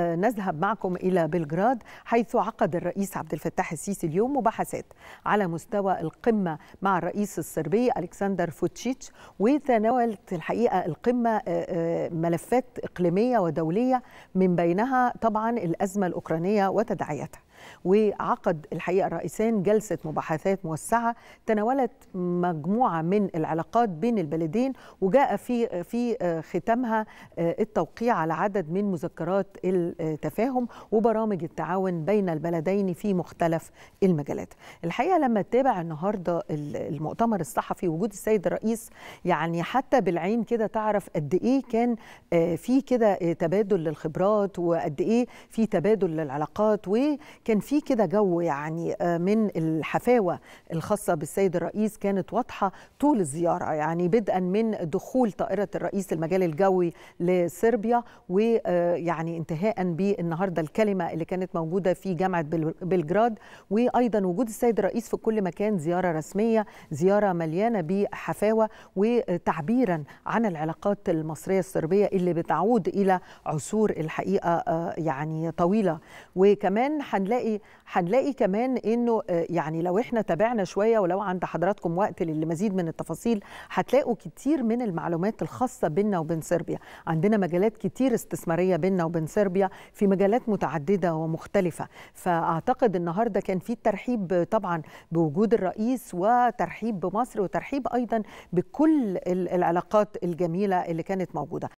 نذهب معكم إلى بلغراد حيث عقد الرئيس عبد الفتاح السيسي اليوم مباحثات على مستوى القمة مع الرئيس الصربي ألكسندر فوتشيتش وتناولت الحقيقة القمة آه، آه، ملفات إقليمية ودولية من بينها طبعا الأزمة الأوكرانية وتداعياتها وعقد الحقيقه الرئيسان جلسه مباحثات موسعه تناولت مجموعه من العلاقات بين البلدين وجاء في في ختامها آه، التوقيع على عدد من مذكرات التفاهم وبرامج التعاون بين البلدين في مختلف المجالات. الحقيقه لما تابع النهارده المؤتمر الصحفي وجود السيد الرئيس يعني حتى بالعين كده تعرف قد ايه كان آه، في كده تبادل للخبرات وقد ايه في تبادل للعلاقات وكان كان في كده جو يعني آه، من الحفاوه الخاصه بالسيد الرئيس كانت واضحه طول الزياره يعني بدءا من دخول طائره الرئيس المجال الجوي لصربيا ويعني آه، انتهاء بالنهارده الكلمه اللي كانت موجوده في جامعه بلجراد وايضا وجود السيد الرئيس في كل مكان زياره رسميه زياره مليانه بحفاوه وتعبيرا عن العلاقات المصريه الصربيه اللي بتعود الى عصور الحقيقه آه، يعني طويله وكمان هنلاقي هنلاقي هنلاقي كمان انه آه، يعني لو احنا تابعنا شويه ولو عند حضراتكم وقت للمزيد من التفاصيل هتلاقوا كتير من المعلومات الخاصه بينا وبين صربيا عندنا مجالات كتير استثماريه بينا وبين صربيا في مجالات متعدده ومختلفه فاعتقد النهارده كان في ترحيب طبعا بوجود الرئيس وترحيب بمصر وترحيب ايضا بكل العلاقات الجميله اللي كانت موجوده